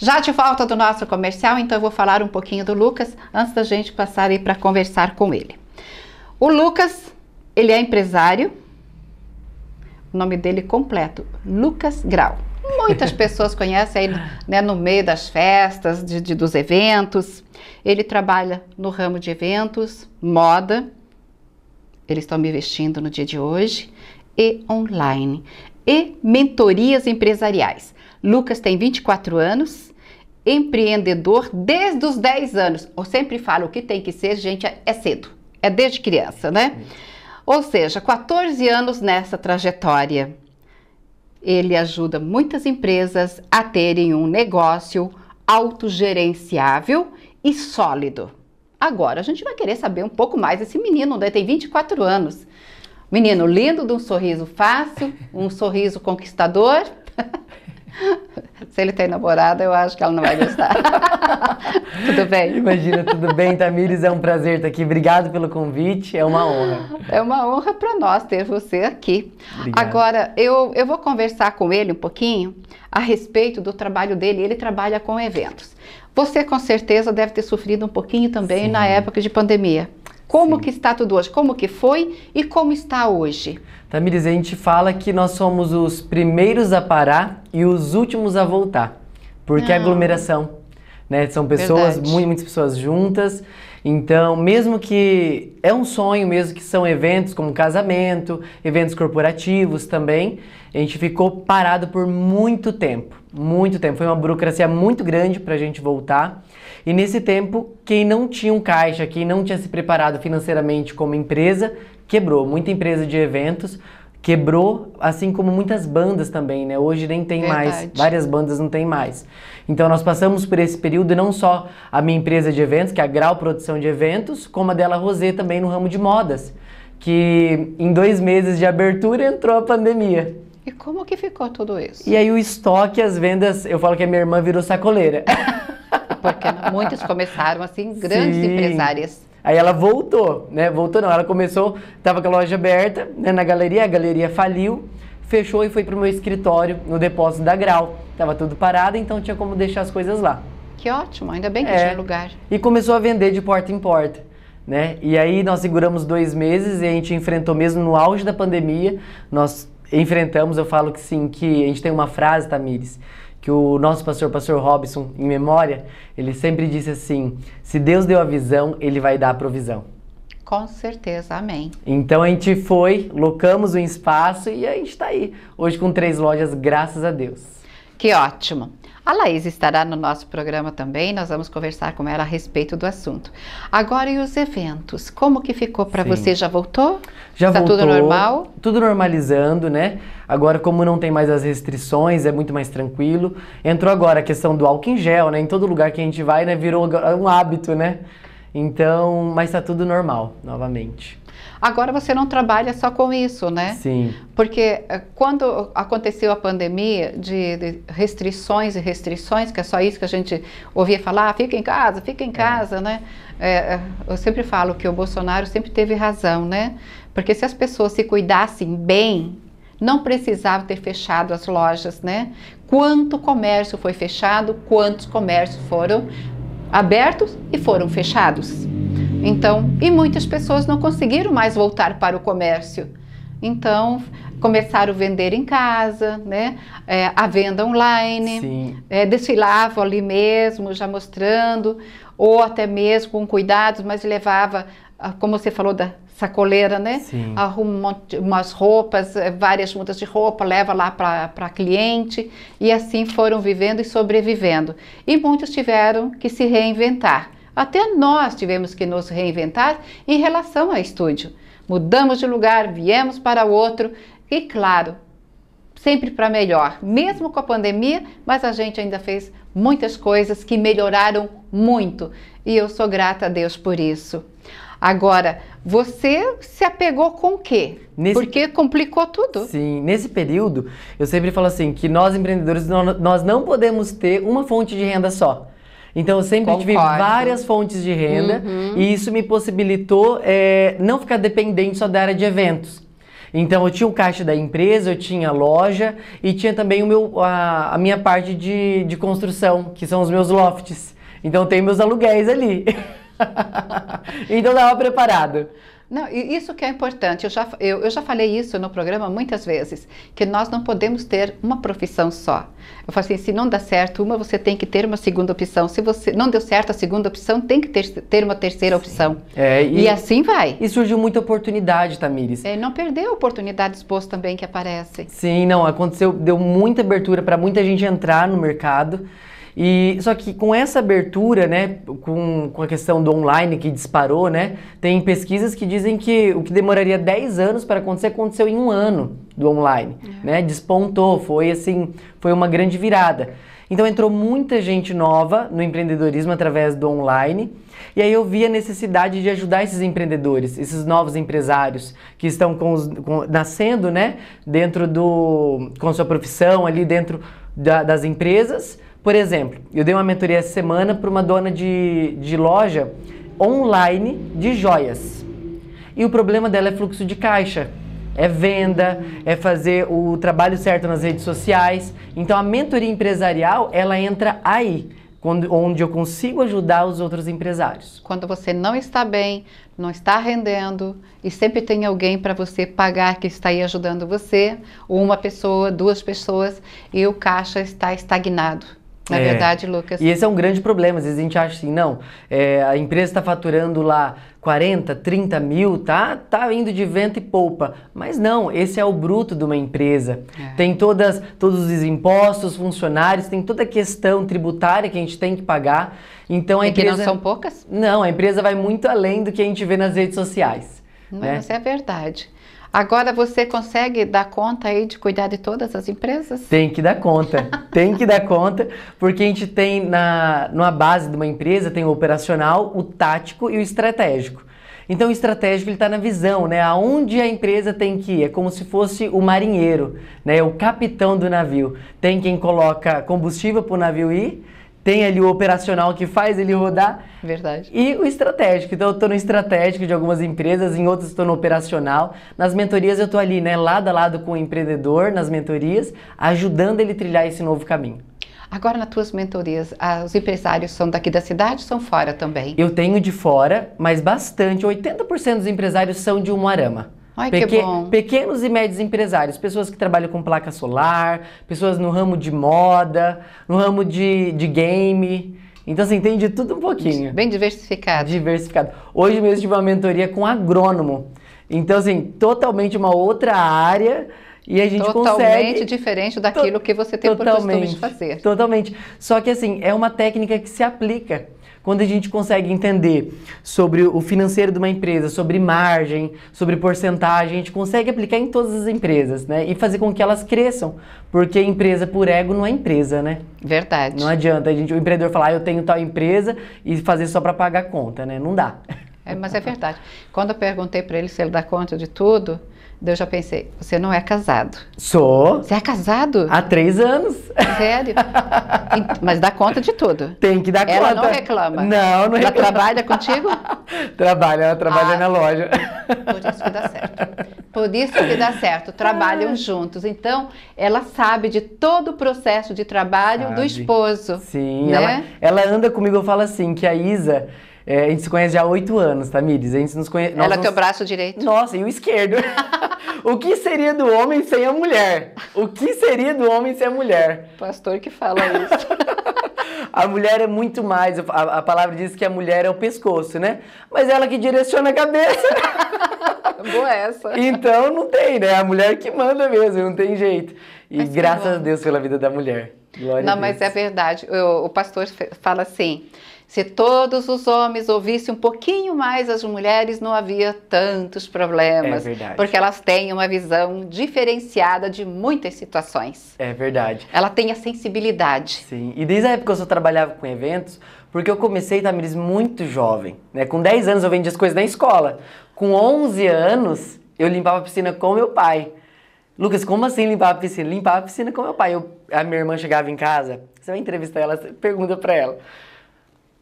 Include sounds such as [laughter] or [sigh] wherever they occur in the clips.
Já de volta do nosso comercial, então eu vou falar um pouquinho do Lucas antes da gente passar aí para conversar com ele. O Lucas, ele é empresário. O nome dele completo, Lucas Grau. Muitas [laughs] pessoas conhecem aí, né, no meio das festas, de, de, dos eventos. Ele trabalha no ramo de eventos, moda. Eles estão me vestindo no dia de hoje. E online. E mentorias empresariais. Lucas tem 24 anos, empreendedor desde os 10 anos. Eu sempre falo que tem que ser, gente, é cedo. É desde criança, né? Ou seja, 14 anos nessa trajetória. Ele ajuda muitas empresas a terem um negócio autogerenciável e sólido. Agora, a gente vai querer saber um pouco mais desse menino, né? Tem 24 anos. Menino lindo, de um sorriso fácil, um sorriso conquistador. [laughs] [laughs] Se ele tem namorada, eu acho que ela não vai gostar. [laughs] tudo bem? Imagina, tudo bem, Tamires, é um prazer estar aqui. Obrigado pelo convite, é uma honra. É uma honra para nós ter você aqui. Obrigado. Agora, eu, eu vou conversar com ele um pouquinho a respeito do trabalho dele. Ele trabalha com eventos. Você, com certeza, deve ter sofrido um pouquinho também Sim. na época de pandemia. Como Sim. que está tudo hoje? Como que foi e como está hoje? Tamires, então, a gente fala que nós somos os primeiros a parar e os últimos a voltar, porque é ah. aglomeração, né? São pessoas, muito, muitas pessoas juntas. Então, mesmo que é um sonho, mesmo que são eventos como casamento, eventos corporativos também, a gente ficou parado por muito tempo, muito tempo. Foi uma burocracia muito grande para a gente voltar. E nesse tempo, quem não tinha um caixa, quem não tinha se preparado financeiramente como empresa, quebrou. Muita empresa de eventos quebrou, assim como muitas bandas também, né? Hoje nem tem Verdade. mais, várias bandas não tem mais. Então nós passamos por esse período, não só a minha empresa de eventos, que é a Grau Produção de Eventos, como a dela Rosé também no ramo de modas, que em dois meses de abertura entrou a pandemia. E como que ficou tudo isso? E aí o estoque, as vendas, eu falo que a minha irmã virou sacoleira. [laughs] Porque muitos começaram assim, grandes Sim. empresárias. Aí ela voltou, né? Voltou não, ela começou, tava com a loja aberta, né, na galeria, a galeria faliu, fechou e foi pro meu escritório, no depósito da Grau. Tava tudo parado, então tinha como deixar as coisas lá. Que ótimo, ainda bem que é. tinha lugar. E começou a vender de porta em porta. Né? E aí nós seguramos dois meses e a gente enfrentou mesmo no auge da pandemia, nós enfrentamos, eu falo que sim, que a gente tem uma frase, Tamires, que o nosso pastor, pastor Robson, em memória, ele sempre disse assim: se Deus deu a visão, ele vai dar a provisão. Com certeza, amém. Então a gente foi, locamos o espaço e a gente está aí. Hoje com três lojas, graças a Deus. Que ótimo. A Laís estará no nosso programa também, nós vamos conversar com ela a respeito do assunto. Agora, e os eventos? Como que ficou para você? Já voltou? Já Está voltou. tudo normal? Tudo normalizando, né? Agora, como não tem mais as restrições, é muito mais tranquilo. Entrou agora a questão do álcool em gel, né? Em todo lugar que a gente vai, né? Virou um hábito, né? Então, mas está tudo normal, novamente. Agora você não trabalha só com isso, né? Sim. Porque eh, quando aconteceu a pandemia de, de restrições e restrições, que é só isso que a gente ouvia falar, ah, fica em casa, fica em é. casa, né? É, é, eu sempre falo que o Bolsonaro sempre teve razão, né? Porque se as pessoas se cuidassem bem, não precisava ter fechado as lojas, né? Quanto comércio foi fechado, quantos comércios foram abertos e foram fechados. Então, e muitas pessoas não conseguiram mais voltar para o comércio. Então, começaram a vender em casa, né? É, a venda online, é, desfilavam ali mesmo, já mostrando, ou até mesmo com cuidados, mas levava, ah, como você falou da sacoleira, né? Sim. Arruma umas roupas, eh, várias mudas de roupa, leva lá para cliente e assim foram vivendo e sobrevivendo. E muitos tiveram que se reinventar. Até nós tivemos que nos reinventar em relação a estúdio. Mudamos de lugar, viemos para outro e, claro, sempre para melhor, mesmo com a pandemia, mas a gente ainda fez muitas coisas que melhoraram muito e eu sou grata a Deus por isso. Agora, você se apegou com o quê? Nesse... Porque complicou tudo. Sim, nesse período, eu sempre falo assim, que nós empreendedores, nós não podemos ter uma fonte de renda só. Então eu sempre Concordo. tive várias fontes de renda uhum. e isso me possibilitou é, não ficar dependente só da área de eventos. Então eu tinha o caixa da empresa, eu tinha a loja e tinha também o meu, a, a minha parte de, de construção, que são os meus lofts. Então tem meus aluguéis ali. [laughs] [laughs] então estava preparado. Não, isso que é importante, eu já, eu, eu já falei isso no programa muitas vezes, que nós não podemos ter uma profissão só. Eu falo assim, se não dá certo uma, você tem que ter uma segunda opção. Se você não deu certo a segunda opção, tem que ter, ter uma terceira Sim. opção. É, e, e, assim vai. E surgiu muita oportunidade, Tamires. É, não perdeu oportunidades boas também que aparecem. Sim, não, aconteceu, deu muita abertura para muita gente entrar no mercado. E só que com essa abertura, né, com, com a questão do online que disparou, né, tem pesquisas que dizem que o que demoraria 10 anos para acontecer aconteceu em um ano do online, é. né? Despontou, foi assim, foi uma grande virada. Então entrou muita gente nova no empreendedorismo através do online. E aí eu vi a necessidade de ajudar esses empreendedores, esses novos empresários que estão com os, com, nascendo, né, dentro do com sua profissão ali dentro da, das empresas por exemplo, eu dei uma mentoria essa semana para uma dona de, de loja online de joias. E o problema dela é fluxo de caixa, é venda, é fazer o trabalho certo nas redes sociais. Então a mentoria empresarial, ela entra aí. Quando, onde eu consigo ajudar os outros empresários. Quando você não está bem, não está rendendo e sempre tem alguém para você pagar que está aí ajudando você, uma pessoa, duas pessoas e o caixa está estagnado. Na é. verdade, Lucas. E esse é um grande problema. Às vezes a gente acha assim, não, é, a empresa está faturando lá 40, 30 mil, tá, tá indo de vento e poupa. Mas não, esse é o bruto de uma empresa. É. Tem todas, todos os impostos, funcionários, tem toda a questão tributária que a gente tem que pagar. Então a e é empresa. que não são poucas? Não, a empresa vai muito além do que a gente vê nas redes sociais. Não, né? Isso é verdade. Agora você consegue dar conta aí de cuidar de todas as empresas? Tem que dar conta, [laughs] tem que dar conta, porque a gente tem na numa base de uma empresa tem o operacional, o tático e o estratégico. Então o estratégico ele está na visão, né? Aonde a empresa tem que ir, é como se fosse o marinheiro, né? O capitão do navio. Tem quem coloca combustível para o navio ir tem ali o operacional que faz ele rodar. Verdade. E o estratégico. Então eu estou no estratégico de algumas empresas, em outras estou no operacional. Nas mentorias eu estou ali, né, lado a lado com o empreendedor, nas mentorias, ajudando ele trilhar esse novo caminho. Agora, nas tuas mentorias, ah, os empresários são daqui da cidade ou são fora também? Eu tenho de fora, mas bastante. 80% dos empresários são de Umuarama. Ai, Peque que bom. Pequenos e médios empresários, pessoas que trabalham com placa solar, pessoas no ramo de moda, no ramo de, de game. Então, assim, tem de tudo um pouquinho. Bem diversificado. Diversificado. Hoje mesmo tive uma mentoria com um agrônomo. Então, assim, totalmente uma outra área e a gente totalmente consegue... Totalmente diferente daquilo to... que você tem por costume de fazer. Totalmente. Só que, assim, é uma técnica que se aplica. Quando a gente consegue entender sobre o financeiro de uma empresa, sobre margem, sobre porcentagem, a gente consegue aplicar em todas as empresas, né? E fazer com que elas cresçam, porque empresa por ego não é empresa, né? Verdade. Não adianta a gente, o empreendedor falar, ah, eu tenho tal empresa e fazer só para pagar a conta, né? Não dá. É, mas é verdade. Quando eu perguntei para ele se ele dá conta de tudo, eu já pensei, você não é casado. Sou. Você é casado? Há três anos. Sério? Mas dá conta de tudo. Tem que dar ela conta. Ela não reclama. Não, não reclama. Ela trabalha contigo? [laughs] Trabalha, ela trabalha ah, na loja. Por isso que dá certo. Por isso que dá certo. Trabalham ah. juntos. Então, ela sabe de todo o processo de trabalho sabe. do esposo. Sim, né? ela, ela anda comigo, eu falo assim, que a Isa é, a gente se conhece já há oito anos, Tamires. Tá, a gente nos conhece. Ela é teu braço direito. Nossa, e o esquerdo. [laughs] o que seria do homem sem a mulher? O que seria do homem sem a mulher? Pastor que fala isso. [laughs] a mulher é muito mais. A, a, palavra diz que a mulher é o pescoço, né? Mas é ela que direciona a cabeça. [laughs] Boa essa. Então não tem, né? A mulher que manda mesmo, não tem jeito. E mas tá graças a Deus pela vida da mulher. Glória não, mas é verdade. O, o pastor fala assim se todos os homens ouvissem um pouquinho mais as mulheres, não havia tantos problemas. É verdade. Porque elas têm uma visão diferenciada de muitas situações. É verdade. Ela tem a sensibilidade. Sim, e desde a época que eu trabalhava com eventos, porque eu comecei, Tamiris, muito jovem. Né? Com 10 anos eu vendia as coisas na escola. Com 11 anos, eu limpava a piscina com meu pai. Lucas, como assim limpar a piscina? Limpar a piscina com meu pai. Eu, a minha irmã chegava em casa, você vai entrevistar ela, pergunta pra ela.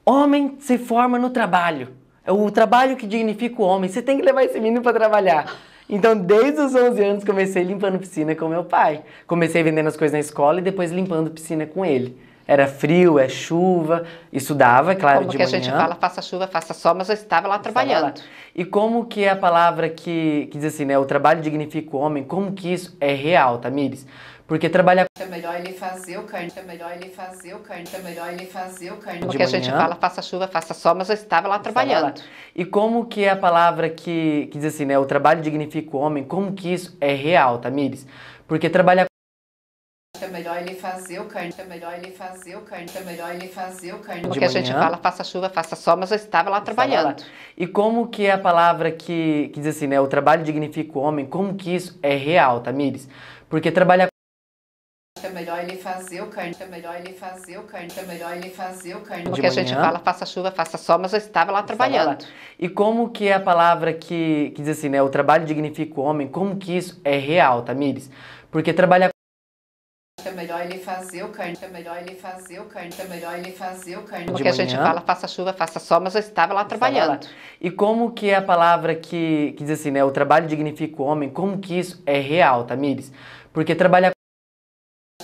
Homem se forma no trabalho. É o trabalho que dignifica o homem. Você tem que levar esse menino para trabalhar. Então, desde os 11 anos, comecei limpando piscina com meu pai. Comecei vendendo as coisas na escola e depois limpando piscina com ele. Era frio, é chuva, estudava, é claro, como de manhã. Como que a gente fala, faça chuva, faça sol, mas eu estava lá trabalhando. lá. E como que é a palavra que, que diz assim, né, o trabalho dignifica o homem, como que isso é real, Tamires? Porque trabalhar é melhor ele fazer o carnívoro, é melhor ele fazer o carnívoro, é melhor ele fazer o carnívoro. Porque a gente fala faça chuva, faça sol, mas eu estava lá eu trabalhando. Estava lá. E como que é a palavra que, que diz assim, né, o trabalho dignifica o homem, como que isso é real, Tamires? Porque trabalhar é melhor ele fazer o carnívoro, é melhor ele fazer o carnívoro, é melhor ele fazer o carnívoro. Porque a gente fala faça chuva, faça sol, mas eu estava lá eu trabalhando. Estava lá. E como que é a palavra que, que diz assim, né, o trabalho dignifica o homem, como que isso é real, Tamires? Porque trabalhar melhor ele fazer o carne, é melhor ele fazer o carne, é melhor ele fazer o carne. Porque a gente fala faça chuva, faça sol, mas eu estava lá trabalhando. Estava lá. E como que é a palavra que, que diz assim, né, o trabalho dignifica o homem, como que isso é real, Tamires? Porque trabalhar é melhor ele fazer o carne, é melhor ele fazer o carne, é melhor ele fazer o carne. Porque a gente fala faça chuva, faça sol, mas eu estava lá trabalhando. Estava lá. E como que é a palavra que, que diz assim, né? O trabalho dignifica o homem, como que isso é real, Tamires? Porque trabalhar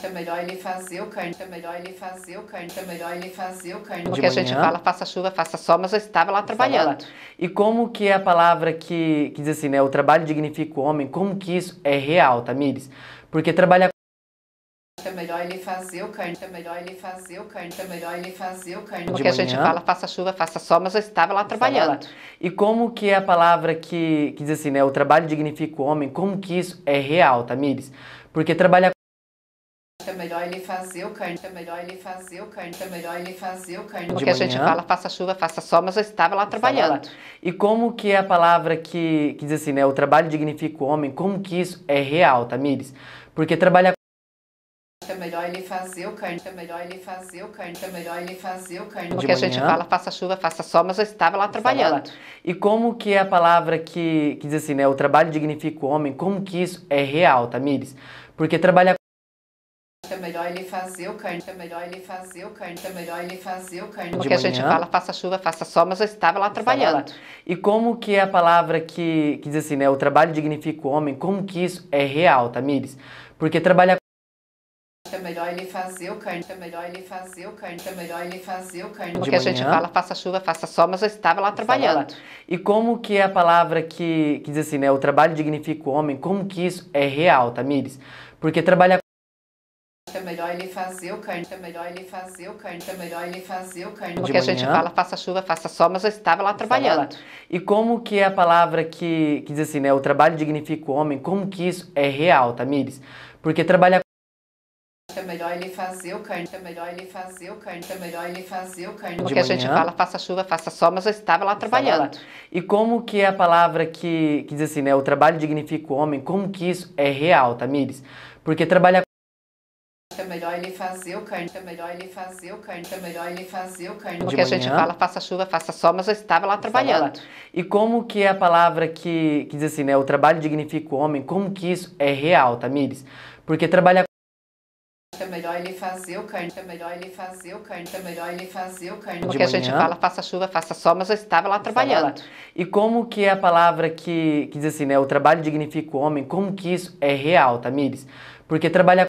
é melhor ele fazer o carne, é melhor ele fazer o carne, é melhor ele fazer o carne. Porque a gente fala, faça chuva, faça sol, mas eu estava lá trabalhando. Estava lá. E como que é a palavra que, que diz assim, né? O trabalho dignifica o homem, como que isso é real, Tamires? Porque trabalhar é melhor ele fazer o carne, é melhor ele fazer o carne, é melhor ele fazer o carne. Porque a gente fala, faça chuva, faça sol, mas eu estava lá trabalhando. Estava lá. E como que é a palavra que, que diz assim, né? O trabalho dignifica o homem, como que isso é real, Tamires? Porque trabalhar é melhor ele fazer o cardio, é melhor ele fazer o cardio, é melhor ele fazer o cardio. Porque a gente fala faça chuva, faça sol, mas eu estava lá eu trabalhando. Estava lá. E como que é a palavra que, que diz assim, né, o trabalho dignifica o homem, como que isso é real, Tamires? Porque trabalhar é melhor ele fazer o cardio, é melhor ele fazer o cardio, é melhor ele fazer o cardio. Porque a gente fala faça chuva, faça sol, mas eu estava lá eu trabalhando. Estava lá. E como que é a palavra que, que diz assim, né, o trabalho dignifica o homem, como que isso é real, Tamires? Porque trabalhar é melhor ele fazer o carne, é melhor ele fazer o carne, é melhor ele fazer o carne. Porque a gente fala faça chuva, faça sol, mas eu estava lá trabalhando. lá. E como que é a palavra que, que diz assim, né, o trabalho dignifica o homem, como que isso é real, Tamires? Porque trabalhar é melhor ele fazer o carne, é melhor ele fazer o carne, é melhor ele fazer o carne. Porque a gente fala faça chuva, faça sol, mas eu estava lá trabalhando. lá. E como que é a palavra que, que diz assim, né? O trabalho dignifica o homem, como que isso é real, Tamires? Porque trabalhar é melhor ele fazer o carne, é melhor ele fazer o carne, é melhor ele fazer o carne. Porque a gente fala, faça chuva, faça sol, mas eu estava lá trabalhando. Estava lá. E como que é a palavra que, que diz assim, né? O trabalho dignifica o homem, como que isso é real, Tamires? Porque trabalhar é melhor ele fazer o carne, é melhor ele fazer o carne, é melhor ele fazer o carne. Porque a gente fala, faça chuva, faça sol, mas eu estava lá trabalhando. Estava lá. E como que é a palavra que, que diz assim, né? O trabalho dignifica o homem, como que isso é real, Tamires? Porque trabalhar é melhor ele fazer o carne, é melhor ele fazer o carne, é melhor ele fazer o carne. Porque a gente fala faça chuva, faça sol, mas eu estava lá trabalhando. Estava lá. E como que é a palavra que, que diz assim, né, o trabalho dignifica o homem, como que isso é real, Tamires? Porque trabalhar é melhor ele fazer o carne, é melhor ele fazer o carne, é melhor ele fazer o carne. Porque a gente fala faça chuva, faça sol, mas eu estava lá trabalhando. Estava lá. E como que é a palavra que, que diz assim, né, o trabalho dignifica o homem, como que isso é real, Tamires? Porque trabalhar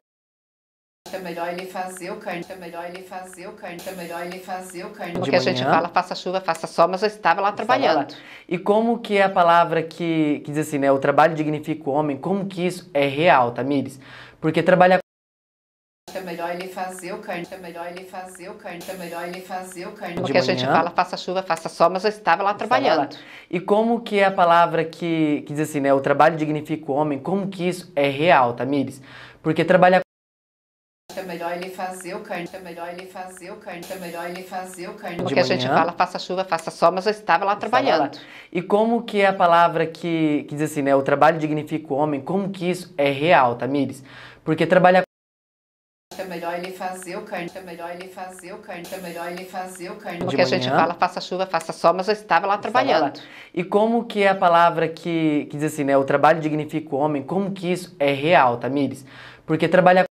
é melhor ele fazer o carne, é melhor ele fazer o carne, é melhor ele fazer o carne. Porque a gente fala faça chuva, faça sol, mas eu estava lá trabalhando. Estava lá. E como que é a palavra que, que diz assim, né, o trabalho dignifica o homem, como que isso é real, Tamires? Porque trabalhar é melhor ele fazer o carne, é melhor ele fazer o carne, é melhor ele fazer o carne. Porque a gente fala faça chuva, faça sol, mas eu estava lá trabalhando. Estava lá. E como que é a palavra que, que diz assim, né? O trabalho dignifica o homem, como que isso é real, Tamires? Porque trabalhar é melhor ele fazer o é melhor ele fazer o é melhor ele fazer o Porque a gente fala faça chuva, faça sol, mas eu estava lá trabalhando. lá. E como que é a palavra que, que diz assim, né? O trabalho dignifica o homem, como que isso é real, Tamires? Porque trabalhar é melhor ele fazer o carne, é melhor ele fazer o é melhor ele fazer o Porque a gente fala faça chuva, faça sol, mas eu estava lá eu trabalhando. Estava lá. E como que é a palavra que, que diz assim, né? O trabalho dignifica o homem, como que isso é real, Tamires? Porque trabalhar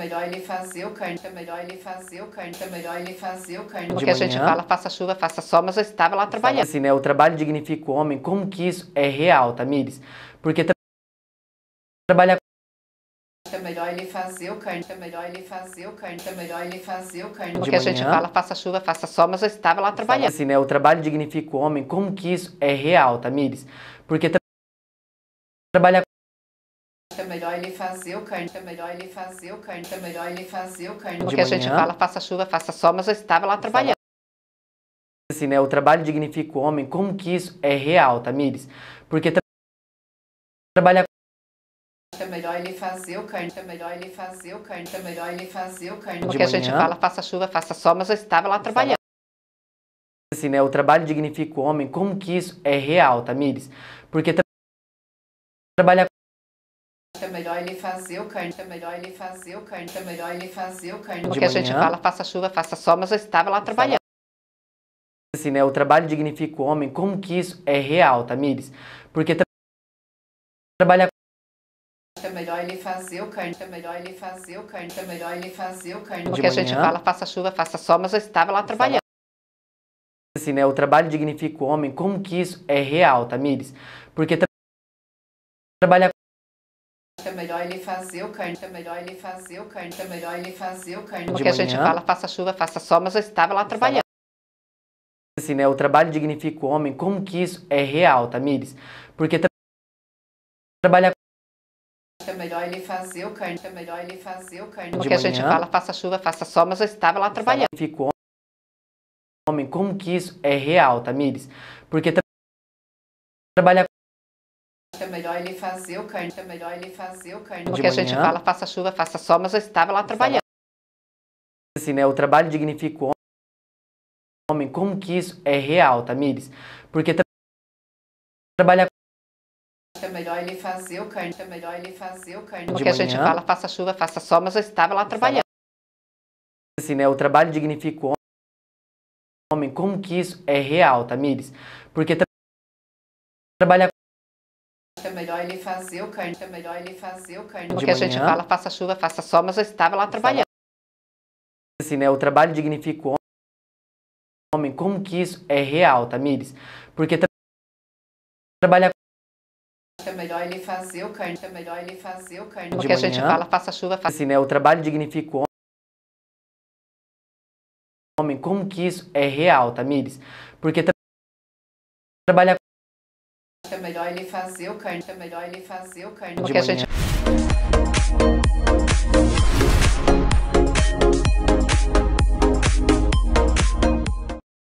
melhor ele fazer o carne, é melhor ele fazer o carne, é melhor ele fazer o carne. Porque a gente fala, faça chuva, faça sol, mas eu estava lá trabalhando. Assim, né? O trabalho dignifica o homem, como que isso é real, Tamires? Porque tra trabalhar é melhor ele fazer o carne, é melhor ele fazer o carne, é melhor ele fazer o carne. Porque a gente fala, faça chuva, faça sol, mas eu estava lá trabalhando. Assim, né? O trabalho dignifica o homem, como que isso é real, Tamires? Porque tra trabalhar é melhor ele fazer o carne, é melhor ele fazer o carne, é melhor ele fazer o carne. Porque a gente fala, faça chuva, faça sol, mas eu estava lá trabalhando. Assim, né, o trabalho dignifica o homem, como que isso é real, Tamires? Porque trabalhar é melhor ele fazer o carne, é melhor ele fazer o carne, é melhor ele fazer o carne. Porque a gente fala, faça chuva, faça sol, mas eu estava lá trabalhando. Assim, né, o trabalho dignifica o homem, como que isso é real, Tamires? Porque tra trabalhar é melhor ele fazer o carne, é melhor ele fazer o carne, é melhor ele fazer o carne. Porque a gente fala, faça chuva, faça sol, mas eu estava lá trabalhando. Assim, né, o trabalho dignifica o homem, como que isso é real, Tamires? Porque tra trabalhar é melhor ele fazer o carne, é melhor ele fazer o carne, é melhor ele fazer o carne. Porque a gente fala, faça chuva, faça sol, mas eu estava lá trabalhando. Assim, né, o trabalho dignifica o homem, como que isso é real, Tamires? Porque tra trabalhar é melhor ele fazer o carne, é melhor ele fazer o carne, é melhor ele fazer o carne. Porque a gente fala, faça chuva, faça sol, mas eu estava lá trabalhando. Assim, né, o trabalho dignifica o homem, como que isso é real, Tamires? Porque tra... trabalhar é melhor ele fazer o carne, é melhor ele fazer o carne. Porque a gente fala, faça chuva, faça sol, mas eu estava lá trabalhando. Dignifica o homem, como que isso é real, Tamires? Porque tra... trabalhar melhor ele fazer o cante é melhor ele fazer o cante Porque a gente fala, faça chuva, faça sol, mas eu estava lá trabalhando. Assim, né, o trabalho dignifica o homem, como que isso é real, Tamires? Porque trabalhar é melhor ele fazer o cante é melhor ele fazer o cante Porque a gente fala, faça chuva, faça sol, mas eu estava lá trabalhando. Assim, né, o trabalho dignifica o homem, como que isso é real, Tamires? Porque tra trabalhar é melhor ele fazer o que é melhor ele fazer o carne. Porque a gente fala faça chuva, faça sol, mas eu estava lá trabalhando. Assim, né, o trabalho dignifica o homem. Como que isso é real, Tamires? Porque tra... trabalhar é melhor ele fazer o carne, é melhor ele fazer o carne. Porque a gente fala faça chuva, faça assim, né, o trabalho dignifica o homem. Como que isso é real, Tamires? Porque tra... trabalhar é melhor ele fazer o carnê. É melhor ele fazer o carnê. Porque a gente.